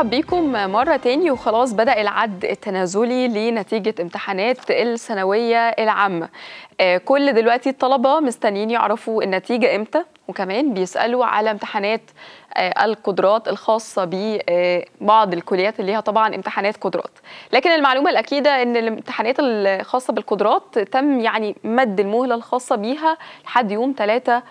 مرحب بيكم مرة تاني وخلاص بدأ العد التنازلي لنتيجة امتحانات الثانوية العامة آه، كل دلوقتي الطلبة مستنيين يعرفوا النتيجة امتى وكمان بيسألوا على امتحانات آه، القدرات الخاصة ببعض آه، الكليات اللي ليها طبعا امتحانات قدرات لكن المعلومة الأكيدة أن الامتحانات الخاصة بالقدرات تم يعني مد المهلة الخاصة بيها لحد يوم 3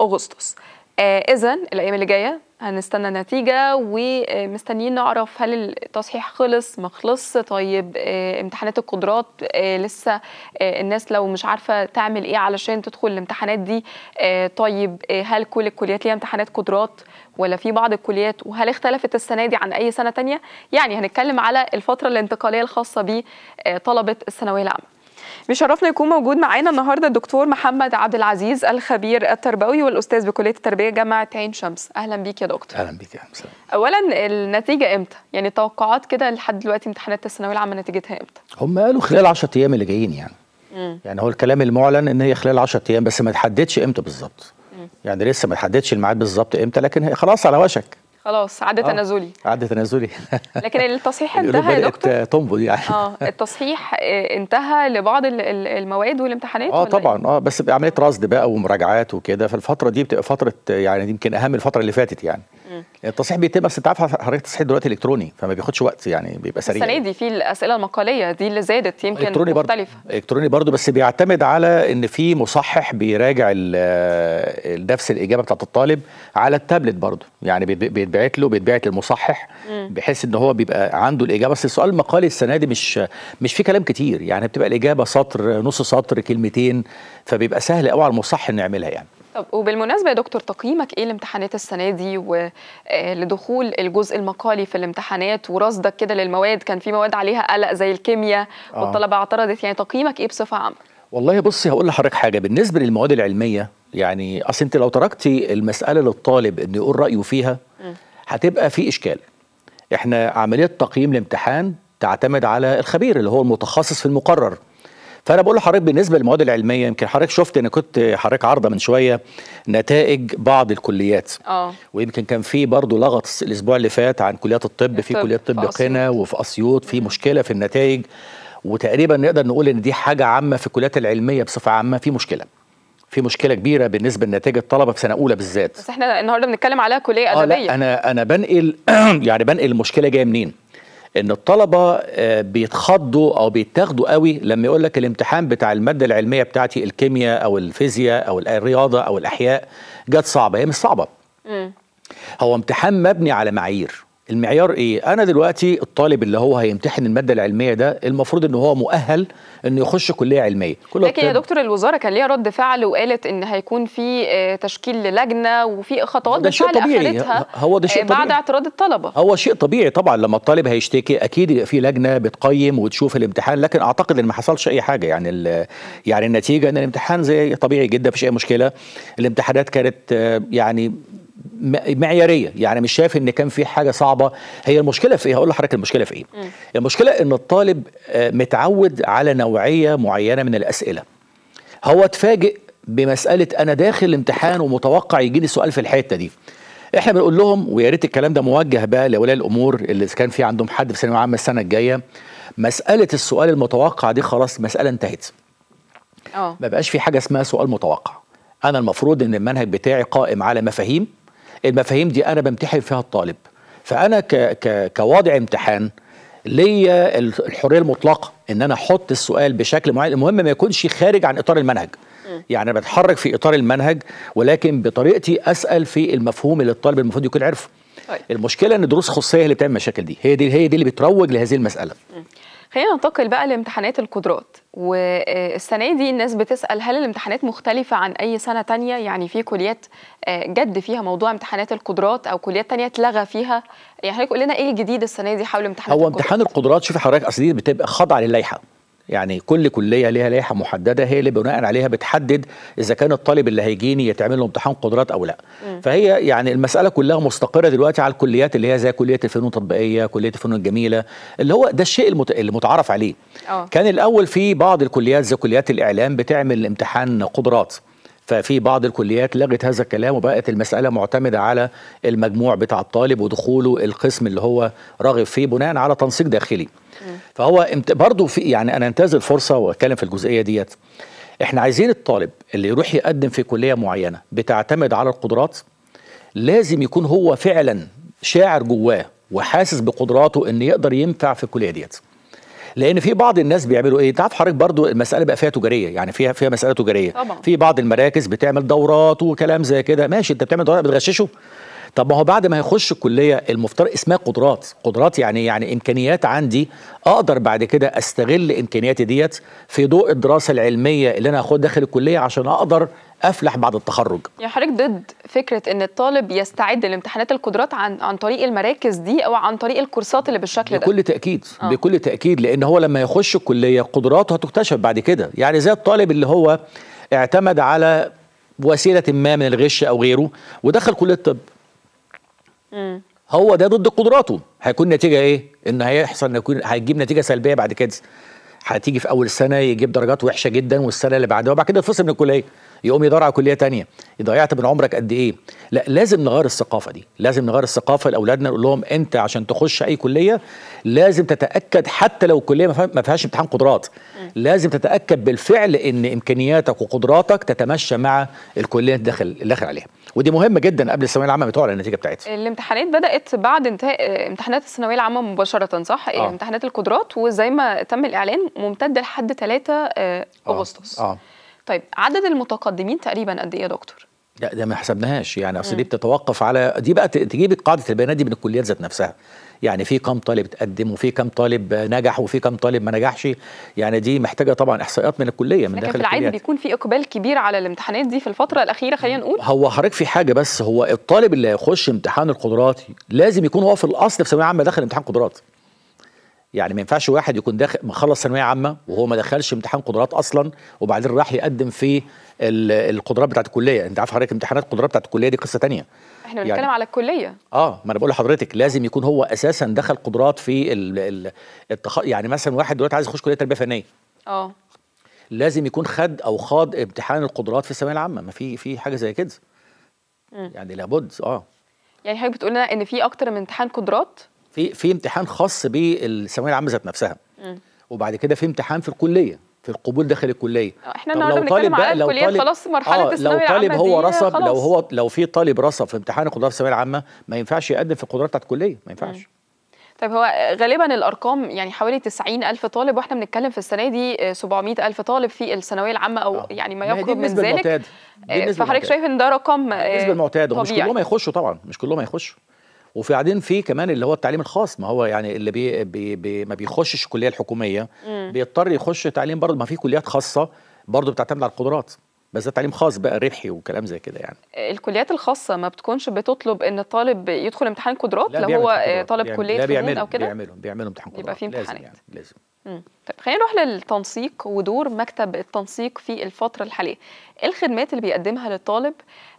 أغسطس إذا الأيام اللي جاية هنستنى نتيجة ومستنيين نعرف هل التصحيح خلص ما خلص طيب آه، امتحانات القدرات آه، لسه آه، الناس لو مش عارفة تعمل ايه علشان تدخل الامتحانات دي طيب هل كل الكليات ليها امتحانات قدرات ولا في بعض الكليات وهل اختلفت السنة دي عن أي سنة تانية يعني هنتكلم على الفترة الانتقالية الخاصة بطلبة الثانوية العامة بيشرفنا يكون موجود معانا النهارده الدكتور محمد عبد العزيز الخبير التربوي والاستاذ بكليه التربيه جامعه عين شمس اهلا بيك يا دكتور اهلا بيك يا مسلم اولا النتيجه امتى يعني توقعات كده لحد دلوقتي امتحانات الثانويه العامه نتيجتها امتى هم قالوا خلال 10 ايام اللي جايين يعني مم. يعني هو الكلام المعلن ان هي خلال 10 ايام بس ما تحددش امتى بالظبط يعني لسه ما تحددش الميعاد بالظبط امتى لكن هي خلاص على وشك خلاص عدى تنازلي آه. عد تنازلي لكن التصحيح انتهى يا دكتور تنبض يعني اه التصحيح آه، انتهى لبعض المواد والامتحانات اه إيه؟ طبعا اه بس عمليه رصد بقى ومراجعات وكده فالفتره دي بتبقى فتره يعني يمكن اهم الفتره اللي فاتت يعني التصحيح بيتم بس انت عارف حضرتك التصحيح دلوقتي الكتروني فما بياخدش وقت يعني بيبقى سريع السنه دي في الاسئله المقاليه دي اللي زادت يمكن الكتروني مختلفه برضو. الكتروني برضو بس بيعتمد على ان في مصحح بيراجع آه، نفس الاجابه بتاعت الطالب على التابلت برضو يعني بيتبعت له بيتبعت للمصحح بحيث ان هو بيبقى عنده الاجابه بس السؤال المقالي السنه دي مش مش في كلام كتير يعني بتبقى الاجابه سطر نص سطر كلمتين فبيبقى سهل قوي على المصحح انه يعملها يعني طب وبالمناسبه يا دكتور تقييمك ايه لامتحانات السنه دي ولدخول آه، الجزء المقالي في الامتحانات ورصدك كده للمواد كان في مواد عليها قلق زي الكيمياء آه. والطلبه اعترضت يعني تقييمك ايه بصفه عامه؟ والله بصي هقول لحضرتك حاجه بالنسبه للمواد العلميه يعني اصل انت لو تركتي المساله للطالب انه يقول رايه فيها هتبقى في اشكال احنا عمليه تقييم الامتحان تعتمد على الخبير اللي هو المتخصص في المقرر فانا بقول لحضرتك بالنسبه للمواد العلميه يمكن حضرتك شفت انا كنت حضرتك عارضه من شويه نتائج بعض الكليات اه ويمكن كان في برضه لغط الاسبوع اللي فات عن كليات الطب في كليه طب قنا وفي اسيوط في مشكله في النتائج وتقريبا نقدر نقول ان دي حاجه عامه في الكليات العلميه بصفه عامه في مشكله في مشكله كبيره بالنسبه لنتائج الطلبه في سنه اولى بالذات بس احنا النهارده بنتكلم على كليه ادبيه آه لا انا انا بنقل يعني بنقل المشكله جايه منين ان الطلبه آه، بيتخضوا او بيتاخدوا قوي لما يقول لك الامتحان بتاع الماده العلميه بتاعتي الكيمياء او الفيزياء او الرياضه او الاحياء جت صعبه هي مش صعبه هو امتحان مبني على معايير المعيار ايه انا دلوقتي الطالب اللي هو هيمتحن الماده العلميه ده المفروض ان هو مؤهل انه يخش كليه علميه كل لكن يا دكتور الوزاره كان ليها رد فعل وقالت ان هيكون في آه، تشكيل للجنه وفي خطوات ده شيء طبيعي هو ده شيء آه، بعد طبيعي. اعتراض الطلبه هو شيء طبيعي طبعا لما الطالب هيشتكي اكيد في لجنه بتقيم وتشوف الامتحان لكن اعتقد ان ما حصلش اي حاجه يعني يعني النتيجه ان الامتحان زي طبيعي جدا مفيش اي مشكله الامتحانات كانت آه، يعني معياريه يعني مش شايف ان كان في حاجه صعبه هي المشكله في ايه هقول لحضرتك المشكله في ايه م. المشكله ان الطالب آه، متعود على نوعيه معينه من الاسئله هو اتفاجئ بمساله انا داخل امتحان ومتوقع يجيني سؤال في الحته دي احنا بنقول لهم ويا ريت الكلام ده موجه بقى لاولياء الامور اللي كان في عندهم حد في ثانويه عامه السنه الجايه مساله السؤال المتوقع دي خلاص مساله انتهت أوه. ما بقاش في حاجه اسمها سؤال متوقع انا المفروض ان المنهج بتاعي قائم على مفاهيم المفاهيم دي انا بمتحن فيها الطالب فانا ك ك كواضع امتحان ليا الحريه المطلقه ان انا احط السؤال بشكل معين المهم ما يكونش خارج عن اطار المنهج يعني انا بتحرك في اطار المنهج ولكن بطريقتي اسال في المفهوم اللي الطالب المفروض يكون عارفه طيب. المشكله ان دروس خصوصيه هي اللي بتعمل المشاكل دي هي دي هي دي اللي بتروج لهذه المساله خلينا ننتقل بقى لامتحانات القدرات والسنة دي الناس بتسأل هل الامتحانات مختلفة عن أي سنة تانية يعني في كليات آه، جد فيها موضوع امتحانات القدرات أو كليات تانية اتلغى فيها يعني حضرتك قول لنا إيه الجديد السنة دي حول امتحانات هو القدرات هو امتحان القدرات شوفي حضرتك أصل دي بتبقى خاضعة للائحة يعني كل كليه ليها لائحه محدده هي اللي بناء عليها بتحدد اذا كان الطالب اللي هيجيني يتعمل له امتحان قدرات او لا م. فهي يعني المساله كلها مستقره دلوقتي على الكليات اللي هي زي كليه الفنون التطبيقيه كليه الفنون الجميله اللي هو ده الشيء المت... اللي عليه أوه. كان الاول في بعض الكليات زي كليات الاعلام بتعمل امتحان قدرات ففي بعض الكليات لغت هذا الكلام وبقت المسألة معتمدة على المجموع بتاع الطالب ودخوله القسم اللي هو راغب فيه بناء على تنسيق داخلي فهو برضه في يعني أنا أنتهز الفرصة وأتكلم في الجزئية ديت احنا عايزين الطالب اللي يروح يقدم في كلية معينة بتعتمد على القدرات لازم يكون هو فعلا شاعر جواه وحاسس بقدراته ان يقدر ينفع في الكليه ديت لان في بعض الناس بيعملوا ايه تعرف حضرتك برضو المساله بقى فيها تجاريه يعني فيها فيها مساله تجاريه طبعا. في بعض المراكز بتعمل دورات وكلام زي كده ماشي انت بتعمل دورات بتغششه طب ما هو بعد ما هيخش الكليه المفترض اسمها قدرات قدرات يعني يعني امكانيات عندي اقدر بعد كده استغل امكانياتي ديت في ضوء الدراسه العلميه اللي انا هاخدها داخل الكليه عشان اقدر افلح بعد التخرج يعني حضرتك ضد فكره ان الطالب يستعد لامتحانات القدرات عن عن طريق المراكز دي او عن طريق الكورسات اللي بالشكل ده بكل تاكيد آه. بكل تاكيد لان هو لما يخش الكليه قدراته هتكتشف بعد كده يعني زي الطالب اللي هو اعتمد على وسيله ما من الغش او غيره ودخل كليه الطب هو ده ضد قدراته هيكون نتيجه ايه ان هيحصل يكون هيجيب نتيجه سلبيه بعد كده هتيجي في اول سنه يجيب درجات وحشه جدا والسنه اللي بعدها وبعد كده يتفصل من الكليه يقوم يدور على كليه تانية ضيعت من عمرك قد ايه لا لازم نغير الثقافه دي لازم نغير الثقافه لاولادنا نقول لهم انت عشان تخش اي كليه لازم تتاكد حتى لو الكليه ما فيهاش امتحان قدرات لازم تتاكد بالفعل ان امكانياتك وقدراتك تتمشى مع الكليه اللي داخل داخل عليها ودي مهمه جدا قبل الثانويه العامه بتوع النتيجه بتاعتها الامتحانات بدات بعد انتهاء امتحانات الثانويه العامه مباشره صح آه. امتحانات القدرات وزي ما تم الاعلان ممتد لحد 3 آه، آه. اغسطس آه. آه. طيب عدد المتقدمين تقريبا قد ايه يا دكتور؟ لا ده ما حسبناهاش يعني اصل دي بتتوقف على دي بقى تجيب قاعده البيانات دي من الكليات ذات نفسها يعني في كم طالب تقدم وفي كم طالب نجح وفي كم طالب ما نجحش يعني دي محتاجه طبعا احصائيات من الكليه من لكن داخل في العادي بيكون في اقبال كبير على الامتحانات دي في الفتره الاخيره خلينا نقول هو حضرتك في حاجه بس هو الطالب اللي هيخش امتحان القدرات لازم يكون هو في الاصل في ثانويه عامه داخل امتحان قدرات يعني ما ينفعش واحد يكون داخل مخلص ثانويه عامه وهو ما دخلش امتحان قدرات اصلا وبعدين راح يقدم في القدرات بتاعت الكليه انت عارف حضرتك امتحانات القدرات بتاعت الكليه دي قصه تانية احنا يعني بنتكلم يعني على الكليه اه ما انا بقول لحضرتك لازم يكون هو اساسا دخل قدرات في الـ التخ... يعني مثلا واحد دلوقتي عايز يخش كليه تربيه فنيه اه لازم يكون خد او خاض امتحان القدرات في الثانويه العامه ما في في حاجه زي كده يعني لابد اه يعني حضرتك بتقول لنا ان في اكتر من امتحان قدرات في في امتحان خاص بالثانويه العامه ذات نفسها وبعد كده في امتحان في الكليه في القبول داخل الكليه احنا النهارده بنتكلم على لو طالب خلاص مرحله آه لو طالب هو رسب لو هو لو في طالب رسب في امتحان القدرات الثانويه العامه ما ينفعش يقدم في القدرات بتاعت الكليه ما ينفعش م. طيب هو غالبا الارقام يعني حوالي 90 الف طالب واحنا بنتكلم في السنه دي 700 الف طالب في الثانويه العامه او آه. يعني ما يقرب من ذلك فحضرتك شايف ان ده رقم النسبه المعتاده آه، ومش كلهم هيخشوا طبعا مش كلهم هيخشوا وفي بعدين في كمان اللي هو التعليم الخاص ما هو يعني اللي بي بي بي ما بيخشش الكليه الحكوميه مم. بيضطر يخش تعليم برضه ما في كليات خاصه برضه بتعتمد على القدرات بس ده تعليم خاص بقى ربحي وكلام زي كده يعني الكليات الخاصه ما بتكونش بتطلب ان الطالب يدخل امتحان قدرات لو هو طالب كليه فنون او كده بيعملوا بيعملوا امتحان قدرات يبقى في امتحانات لازم, يعني لازم. طيب خلينا نروح للتنسيق ودور مكتب التنسيق في الفترة الحالية إيه الخدمات اللي بيقدمها للطالب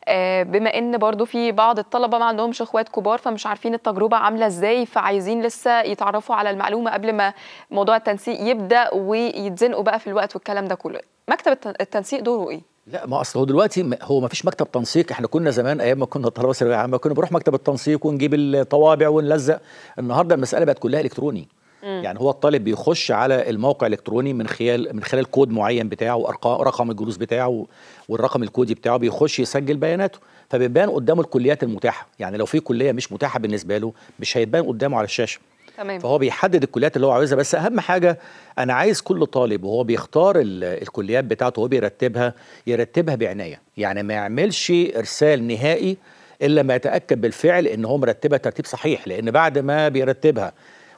آه، بما ان برضو في بعض الطلبة ما عندهمش اخوات كبار فمش عارفين التجربة عاملة ازاي فعايزين لسه يتعرفوا على المعلومة قبل ما موضوع التنسيق يبدأ ويتزنقوا بقى في الوقت والكلام ده كله مكتب التنسيق دوره ايه؟ لا ما اصل هو دلوقتي هو ما فيش مكتب تنسيق احنا كنا زمان ايام ما كنا طلبه ثانويه عامه كنا بنروح مكتب التنسيق ونجيب الطوابع ونلزق النهارده المساله بقت كلها الكتروني مم. يعني هو الطالب بيخش على الموقع الالكتروني من خلال من خلال كود معين بتاعه وارقام رقم الجلوس بتاعه والرقم الكودي بتاعه بيخش يسجل بياناته فبيبان قدامه الكليات المتاحه يعني لو في كليه مش متاحه بالنسبه له مش هيبان قدامه على الشاشه تمام. فهو بيحدد الكليات اللي هو عايزها بس اهم حاجه انا عايز كل طالب وهو بيختار الكليات بتاعته وهو بيرتبها يرتبها بعنايه يعني ما يعملش ارسال نهائي الا ما يتاكد بالفعل ان هو مرتبها ترتيب صحيح لان بعد ما بيرتبها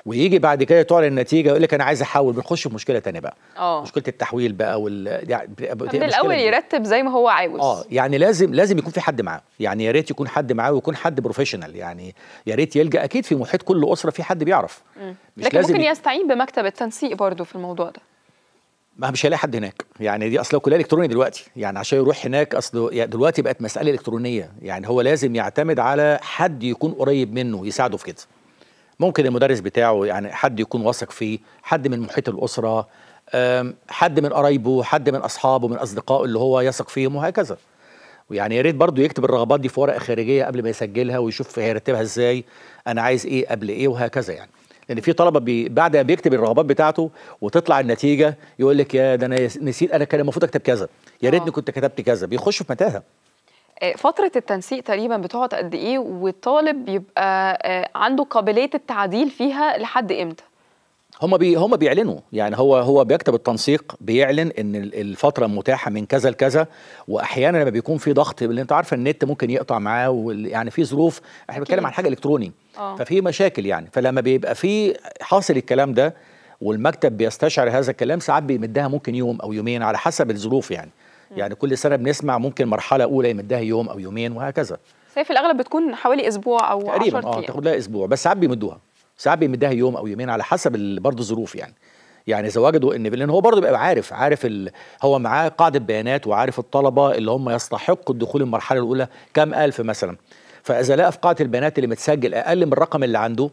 ويجي بعد كده تعلن النتيجه ويقول لك انا عايز احول بنخش في مشكله ثانيه بقى أوه. مشكله التحويل بقى وال يعني الاول يرتب زي ما هو عاوز اه يعني لازم لازم يكون في حد معاه يعني يا ريت يكون حد معاه ويكون حد بروفيشنال يعني يا ريت يلجا اكيد في محيط كل اسره في حد بيعرف مش لكن لازم ممكن يستعين بمكتب التنسيق برضه في الموضوع ده ما مش هيلاقي حد هناك يعني دي اصلا كلها الكتروني دلوقتي يعني عشان يروح هناك اصل دلوقتي بقت مساله الكترونيه يعني هو لازم يعتمد على حد يكون قريب منه يساعده في كده ممكن المدرس بتاعه يعني حد يكون واثق فيه حد من محيط الاسره حد من قرايبه حد من اصحابه من اصدقائه اللي هو يثق فيهم وهكذا ويعني يا ريت برضه يكتب الرغبات دي في ورقه خارجيه قبل ما يسجلها ويشوف هيرتبها ازاي انا عايز ايه قبل ايه وهكذا يعني لان يعني في طلبه بي بعد ما بيكتب الرغبات بتاعته وتطلع النتيجه يقول لك يا ده انا نسيت انا كان المفروض اكتب كذا يا ريتني آه. كنت كتبت كذا بيخش في متاهه آه، فترة التنسيق تقريبا بتقعد قد ايه والطالب بيبقى آه، عنده قابلية التعديل فيها لحد امتى؟ هما بي هما بيعلنوا يعني هو هو بيكتب التنسيق بيعلن ان الفتره متاحه من كذا لكذا واحيانا لما بيكون في ضغط اللي انت عارفه النت ممكن يقطع معاه يعني في ظروف احنا بنتكلم عن حاجه الكتروني أوه. ففي مشاكل يعني فلما بيبقى في حاصل الكلام ده والمكتب بيستشعر هذا الكلام ساعات بيمدها ممكن يوم او يومين على حسب الظروف يعني يعني كل سنه بنسمع ممكن مرحله اولى يمدها يوم او يومين وهكذا هي في الاغلب بتكون حوالي اسبوع او تقريبا 10 اه تاخد لها اسبوع بس ساعات بيمدوها ساعات بيمدها يوم او يومين على حسب برضه الظروف يعني يعني اذا وجدوا ان لان هو برضه بيبقى عارف عارف ال... هو معاه قاعده بيانات وعارف الطلبه اللي هم يستحقوا الدخول المرحله الاولى كم الف مثلا فاذا لقى في قاعده البيانات اللي متسجل اقل من الرقم اللي عنده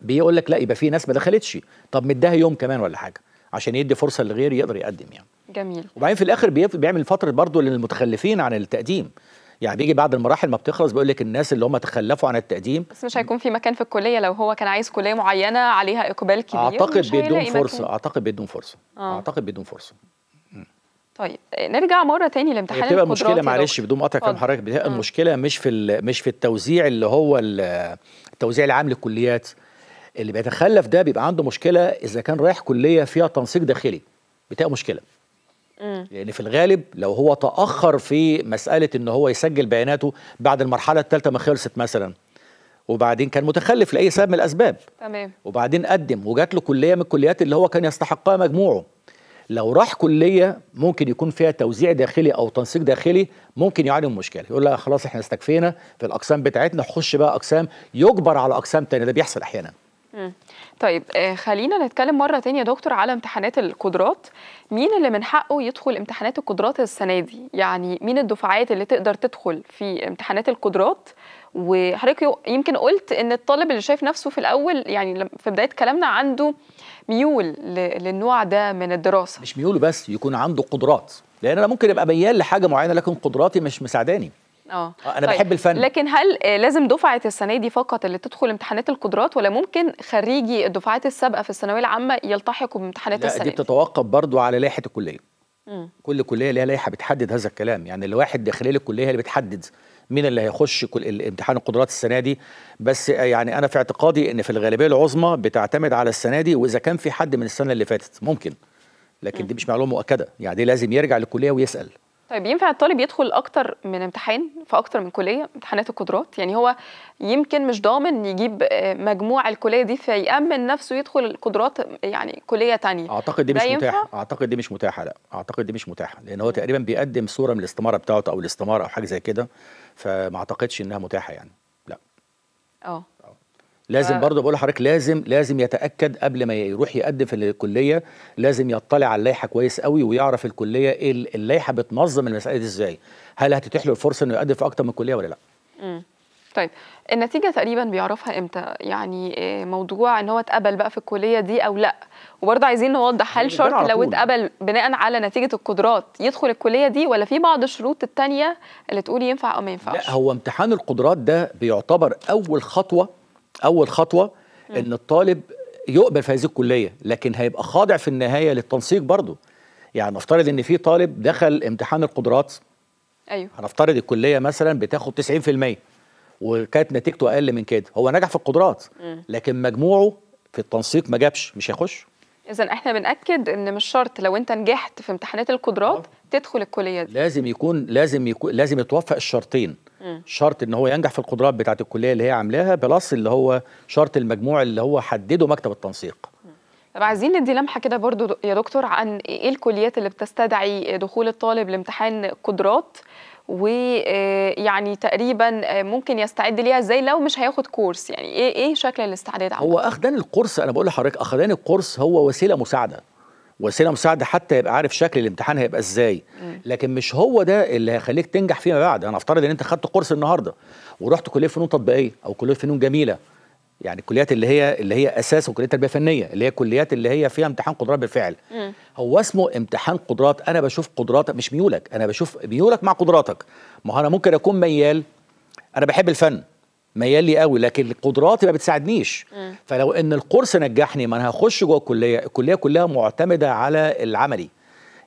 بيقول لك لا يبقى في ناس ما دخلتش طب مديها يوم كمان ولا حاجه عشان يدي فرصه لغير يقدر يقدم يعني جميل وبعدين في الاخر بيعمل فتره برضه للمتخلفين عن التقديم يعني بيجي بعد المراحل ما بتخلص بيقول لك الناس اللي هم تخلفوا عن التقديم بس مش هيكون في مكان في الكليه لو هو كان عايز كليه معينه عليها اقبال كبير اعتقد بيدوم فرصه مكان. اعتقد بيدوم فرصه آه. اعتقد بيدوم فرصه طيب نرجع مره تاني لامتحان القدرات بتبقى المشكله معلش بدون مقاطع كلام حضرتك بتبقى المشكله آه. مش في مش في التوزيع اللي هو التوزيع العام للكليات اللي بيتخلف ده بيبقى عنده مشكله اذا كان رايح كليه فيها تنسيق داخلي بتبقى مشكله لان يعني في الغالب لو هو تاخر في مساله ان هو يسجل بياناته بعد المرحله الثالثه ما خلصت مثلا وبعدين كان متخلف لاي سبب من الاسباب تمام وبعدين قدم وجات له كليه من الكليات اللي هو كان يستحقها مجموعه لو راح كليه ممكن يكون فيها توزيع داخلي او تنسيق داخلي ممكن يعاني من مشكله يقول لا خلاص احنا استكفينا في الاقسام بتاعتنا نخش بقى اقسام يجبر على اقسام تانية ده بيحصل احيانا م. طيب آه، خلينا نتكلم مرة تانية يا دكتور على امتحانات القدرات مين اللي من حقه يدخل امتحانات القدرات السنة دي يعني مين الدفعات اللي تقدر تدخل في امتحانات القدرات وحضرتك يمكن قلت ان الطالب اللي شايف نفسه في الاول يعني في بدايه كلامنا عنده ميول للنوع ده من الدراسه مش ميول بس يكون عنده قدرات لان انا ممكن ابقى ميال لحاجه معينه لكن قدراتي مش مساعداني آه. اه انا طيب. بحب الفن لكن هل آه، لازم دفعه السنه دي فقط اللي تدخل امتحانات القدرات ولا ممكن خريجي الدفعات السابقه في الثانويه العامه يلتحقوا بامتحانات السنه دي بتتوقف برضو على لائحه الكليه مم. كل كليه ليها لائحه بتحدد هذا الكلام يعني الواحد داخل الكليه هي اللي بتحدد مين اللي هيخش كل امتحان القدرات السنه دي بس آه، يعني انا في اعتقادي ان في الغالبيه العظمى بتعتمد على السنه دي واذا كان في حد من السنه اللي فاتت ممكن لكن مم. دي مش معلومه مؤكده يعني دي لازم يرجع للكليه ويسال طيب ينفع الطالب يدخل اكتر من امتحان في اكتر من كليه امتحانات القدرات يعني هو يمكن مش ضامن يجيب آه، مجموع الكليه دي فيامن نفسه يدخل القدرات يعني كليه تانية اعتقد دي مش متاحه اعتقد دي مش متاحه لا اعتقد دي مش متاحه لان هو تقريبا بيقدم صوره من الاستماره بتاعته او الاستماره او حاجه زي كده فما اعتقدش انها متاحه يعني لا اه لازم آه. برضه بقول لحضرتك لازم لازم يتاكد قبل ما يروح يقدم في الكليه لازم يطلع على اللائحه كويس قوي ويعرف الكليه ايه اللائحه بتنظم المسائل دي ازاي هل هتتيح له الفرصه انه يقدم في اكتر من كليه ولا لا امم طيب النتيجه تقريبا بيعرفها امتى يعني آه، موضوع ان هو اتقبل بقى في الكليه دي او لا وبرضه عايزين نوضح هل شرط لو اتقبل بناء على نتيجه القدرات يدخل الكليه دي ولا في بعض الشروط التانية اللي تقول ينفع او ما ينفعش لا هو امتحان القدرات ده بيعتبر اول خطوه اول خطوه م. ان الطالب يقبل في هذه الكليه لكن هيبقى خاضع في النهايه للتنسيق برضه يعني نفترض ان في طالب دخل امتحان القدرات ايوه هنفترض الكليه مثلا بتاخد 90% وكانت نتيجته اقل من كده هو نجح في القدرات م. لكن مجموعه في التنسيق ما جابش مش هيخش اذا احنا بناكد ان مش شرط لو انت نجحت في امتحانات القدرات آه. تدخل الكليه دي لازم يكون لازم يكون لازم يتوفق الشرطين م. شرط ان هو ينجح في القدرات بتاعه الكليه اللي هي عاملاها بلس اللي هو شرط المجموع اللي هو حدده مكتب التنسيق طب عايزين ندي لمحه كده برضو يا دكتور عن ايه الكليات اللي بتستدعي دخول الطالب لامتحان قدرات ويعني آه، تقريبا آه، ممكن يستعد ليها ازاي لو مش هياخد كورس يعني ايه ايه شكل الاستعداد هو اخدان الكورس انا بقول لحضرتك اخدان الكورس هو وسيله مساعده وسيله مساعده حتى يبقى عارف شكل الامتحان هيبقى ازاي لكن مش هو ده اللي هيخليك تنجح فيما بعد انا افترض ان انت خدت كورس النهارده ورحت كليه فنون تطبيقيه او كليه فنون جميله يعني الكليات اللي هي اللي هي اساس كليه تربيه فنيه اللي هي الكليات اللي هي فيها امتحان قدرات بالفعل مم. هو اسمه امتحان قدرات انا بشوف قدراتك مش ميولك انا بشوف ميولك مع قدراتك ما هو انا ممكن اكون ميال انا بحب الفن ميال لي قوي لكن قدراتي ما بتساعدنيش مم. فلو ان القرص نجحني ما انا هخش جوه الكليه الكليه كلها معتمده على العملي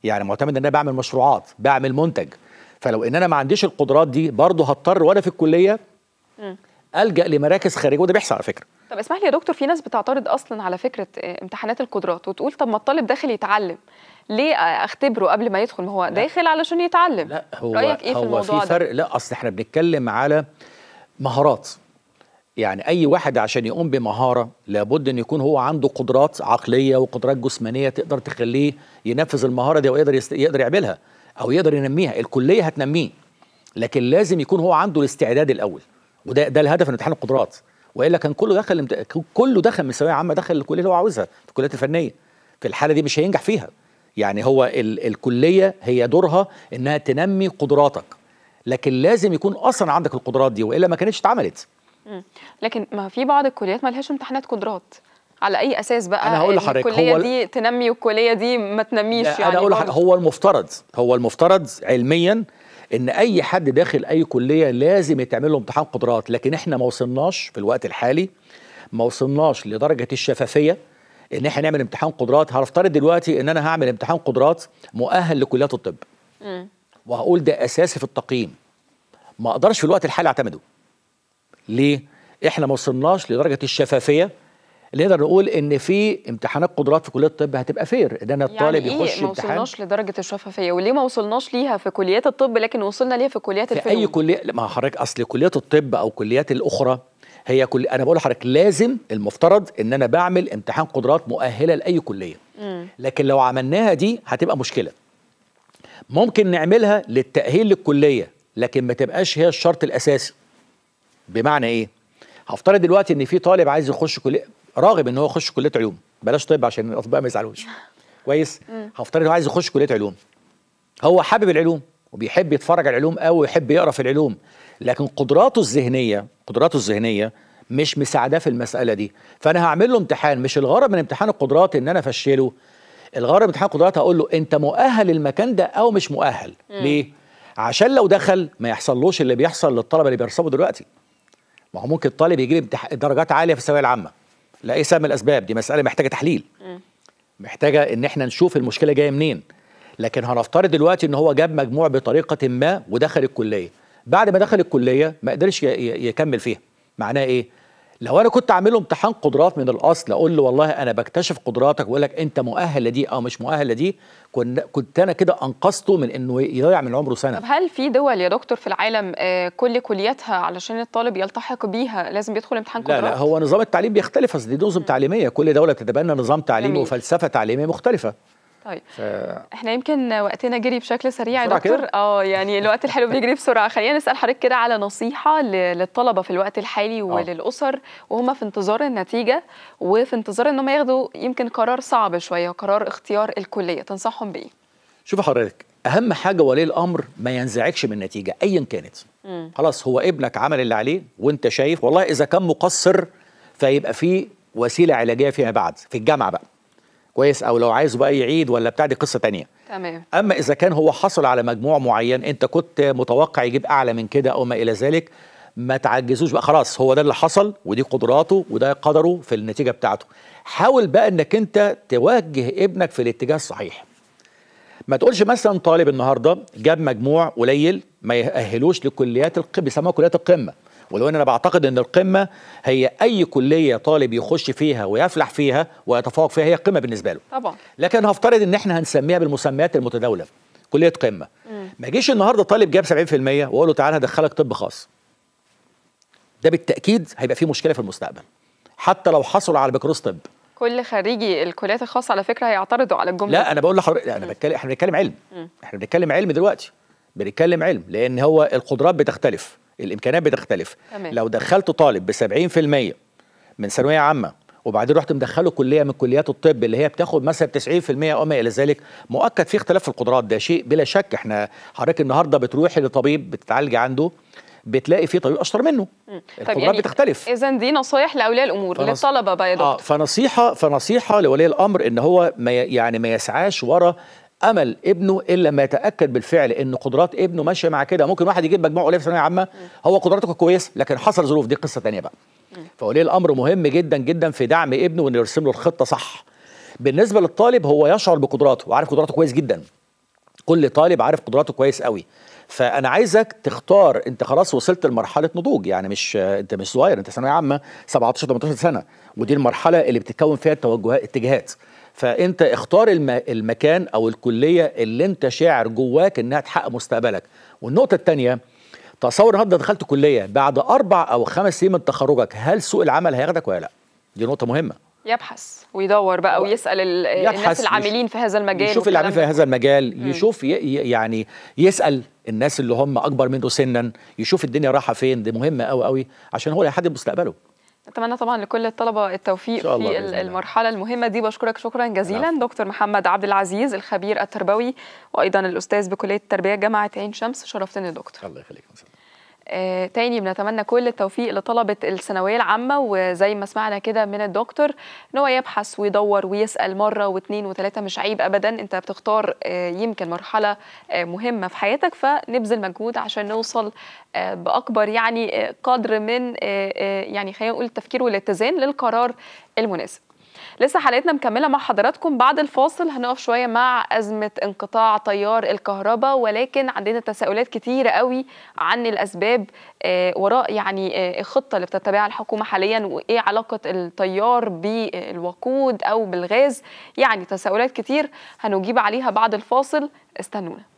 يعني معتمد ان انا بعمل مشروعات بعمل منتج فلو ان انا ما عنديش القدرات دي برضه هضطر وانا في الكليه مم. الجا لمراكز خارجيه وده بيحصل على فكره طب اسمح لي يا دكتور في ناس بتعترض اصلا على فكره آه، امتحانات القدرات وتقول طب ما الطالب داخل يتعلم ليه اختبره قبل ما يدخل ما هو لا. داخل علشان يتعلم لا هو رايك ايه هو في الموضوع في فرق ده؟ لا اصل احنا بنتكلم على مهارات يعني اي واحد عشان يقوم بمهاره لابد ان يكون هو عنده قدرات عقليه وقدرات جسمانيه تقدر تخليه ينفذ المهاره دي ويقدر يست... يقدر يعملها او يقدر ينميها الكليه هتنميه لكن لازم يكون هو عنده الاستعداد الاول وده ده الهدف من امتحان القدرات والا كان كله دخل كله دخل من الثانويه العامه دخل الكليه اللي هو عاوزها في الكليات الفنيه في الحاله دي مش هينجح فيها يعني هو ال الكليه هي دورها انها تنمي قدراتك لكن لازم يكون اصلا عندك القدرات دي والا ما كانتش اتعملت لكن ما في بعض الكليات ما لهاش امتحانات قدرات على اي اساس بقى أنا هقول لحضرتك الكليه هو دي تنمي والكليه دي ما تنميش يعني انا هقول هو المفترض هو المفترض علميا ان اي حد داخل اي كليه لازم يتعمل له امتحان قدرات لكن احنا ما وصلناش في الوقت الحالي ما وصلناش لدرجه الشفافيه ان احنا نعمل امتحان قدرات هنفترض دلوقتي ان انا هعمل امتحان قدرات مؤهل لكليات الطب وهقول ده اساسي في التقييم ما اقدرش في الوقت الحالي اعتمده ليه احنا ما وصلناش لدرجه الشفافيه اللي نقدر نقول ان في امتحانات قدرات في كليه الطب هتبقى فير ان انا الطالب يعني إيه؟ يخش إيه ما امتحان ما وصلناش لدرجه الشفافيه وليه ما وصلناش ليها في كليات الطب لكن وصلنا ليها في كليات الفنون في اي كليه ما حضرتك اصل كليات الطب او كليات الاخرى هي كل انا بقول لحضرتك لازم المفترض ان انا بعمل امتحان قدرات مؤهله لاي كليه م. لكن لو عملناها دي هتبقى مشكله ممكن نعملها للتاهيل للكليه لكن ما تبقاش هي الشرط الاساسي بمعنى ايه هفترض دلوقتي ان في طالب عايز يخش كليه راغب ان هو يخش كليه علوم بلاش طب عشان الاطباء ما يزعلوش كويس هفترض هو عايز يخش كليه علوم هو حابب العلوم وبيحب يتفرج على العلوم قوي ويحب يقرا في العلوم لكن قدراته الذهنيه قدراته الذهنيه مش مساعداه في المساله دي فانا هعمل له امتحان مش الغرض من امتحان القدرات ان انا افشله الغرض من امتحان القدرات هقول له انت مؤهل المكان ده او مش مؤهل مم. ليه عشان لو دخل ما يحصلوش اللي بيحصل للطلبه اللي بيرسبوا دلوقتي ما هو ممكن الطالب يجيب درجات عاليه في الثانويه العامه لاي سبب من الاسباب دي مساله محتاجه تحليل محتاجه ان احنا نشوف المشكله جايه منين لكن هنفترض دلوقتي ان هو جاب مجموع بطريقه ما ودخل الكليه بعد ما دخل الكليه ما قدرش يكمل فيها معناه ايه لو انا كنت له امتحان قدرات من الاصل اقول له والله انا بكتشف قدراتك واقول لك انت مؤهل لدي او مش مؤهل لدي كنت كنت انا كده انقذته من انه يضيع من عمره سنه طب هل في دول يا دكتور في العالم آه، كل كلياتها علشان الطالب يلتحق بيها لازم يدخل امتحان قدرات لا لا هو نظام التعليم بيختلف اصل دي نظم تعليميه كل دوله بتتبنى نظام تعليمي وفلسفه تعليميه مختلفه طيب ف... احنا يمكن وقتنا جري بشكل سريع يا دكتور اه يعني الوقت الحلو بيجري بسرعه خلينا نسال حضرتك كده على نصيحه للطلبه في الوقت الحالي آه. وللاسر وهم في انتظار النتيجه وفي انتظار ان هم ياخدوا يمكن قرار صعب شويه قرار اختيار الكليه تنصحهم بايه شوف حضرتك اهم حاجه ولي الامر ما ينزعجش من النتيجه ايا كانت مم. خلاص هو ابنك عمل اللي عليه وانت شايف والله اذا كان مقصر فيبقى في وسيله علاجيه فيما بعد في الجامعه بقى كويس او لو عايزه بقى يعيد ولا بتاع دي قصه تانية تمام اما اذا كان هو حصل على مجموع معين انت كنت متوقع يجيب اعلى من كده او ما الى ذلك ما تعجزوش بقى خلاص هو ده اللي حصل ودي قدراته وده قدره في النتيجه بتاعته حاول بقى انك انت توجه ابنك في الاتجاه الصحيح ما تقولش مثلا طالب النهارده جاب مجموع قليل ما يأهلوش لكليات القمه بيسموها كليات القمه ولو ان انا بعتقد ان القمه هي اي كليه طالب يخش فيها ويفلح فيها ويتفوق فيها هي قمه بالنسبه له طبعا لكن هفترض ان احنا هنسميها بالمسميات المتداوله كليه قمه ما اجيش النهارده طالب جاب 70% واقول له تعالى هدخلك طب خاص ده بالتاكيد هيبقى فيه مشكله في المستقبل حتى لو حصل على بكالوريوس طب كل خريجي الكليات الخاصه على فكره هيعترضوا على الجمله لا انا بقول لحضرتك انا بتكلم احنا بنتكلم علم احنا بنتكلم علم دلوقتي بنتكلم علم لان هو القدرات بتختلف الامكانيات بتختلف تمام. لو دخلت طالب ب 70% من ثانويه عامه وبعدين رحت مدخله كليه من كليات الطب اللي هي بتاخد مثلا 90% او ما الى ذلك مؤكد في اختلاف في القدرات ده شيء بلا شك احنا حضرتك النهارده بتروحي لطبيب بتتعالج عنده بتلاقي فيه طبيب اشطر منه طيب القدرات يعني بتختلف اذا دي نصايح لاولياء الامور فنص... للطلبه بقى يا دكتور اه فنصيحه فنصيحه لولي الامر ان هو ما يعني ما يسعاش ورا امل ابنه الا لما يتاكد بالفعل ان قدرات ابنه ماشيه مع كده ممكن واحد يجيب مجموعه اولى في ثانويه عامه هو قدراته كويسه لكن حصل ظروف دي قصه ثانيه بقى فولي الامر مهم جدا جدا في دعم ابنه وانه يرسم له الخطه صح بالنسبه للطالب هو يشعر بقدراته وعارف قدراته كويس جدا كل طالب عارف قدراته كويس قوي فانا عايزك تختار انت خلاص وصلت لمرحله نضوج يعني مش انت مش صغير انت ثانويه عامه 17 18 سنه ودي المرحله اللي بتتكون فيها التوجهات اتجاهات فانت اختار الم... المكان او الكليه اللي انت شاعر جواك انها تحقق مستقبلك والنقطه الثانيه تصور النهارده دخلت كليه بعد اربع او خمس سنين من تخرجك هل سوق العمل هياخدك ولا لا دي نقطه مهمه يبحث ويدور بقى ويسال ال... الناس العاملين في هذا المجال يشوف العاملين في هذا المجال مم. يشوف ي... يعني يسال الناس اللي هم اكبر منه سنا يشوف الدنيا رايحه فين دي مهمه قوي قوي عشان هو اللي يحدد مستقبله اتمنى طبعا لكل الطلبه التوفيق في الله. المرحله المهمه دي بشكرك شكرا جزيلا نعم. دكتور محمد عبد العزيز الخبير التربوي وايضا الاستاذ بكليه التربيه جامعه عين شمس شرفتني يا دكتور الله يخليك آه، تاني بنتمنى كل التوفيق لطلبة الثانوية العامة وزي ما سمعنا كده من الدكتور ان هو يبحث ويدور ويسأل مرة واثنين وثلاثة مش عيب ابدا انت بتختار آه، يمكن مرحلة آه، مهمة في حياتك فنبذل مجهود عشان نوصل باكبر يعني قدر من يعني خلينا نقول التفكير والاتزان للقرار المناسب لسه حلقتنا مكمله مع حضراتكم بعد الفاصل هنقف شويه مع ازمه انقطاع تيار الكهرباء ولكن عندنا تساؤلات كتيره قوي عن الاسباب آه، وراء يعني آه، الخطه اللي بتتبعها الحكومه حاليا وايه علاقه التيار بالوقود او بالغاز يعني تساؤلات كتير هنجيب عليها بعد الفاصل استنونا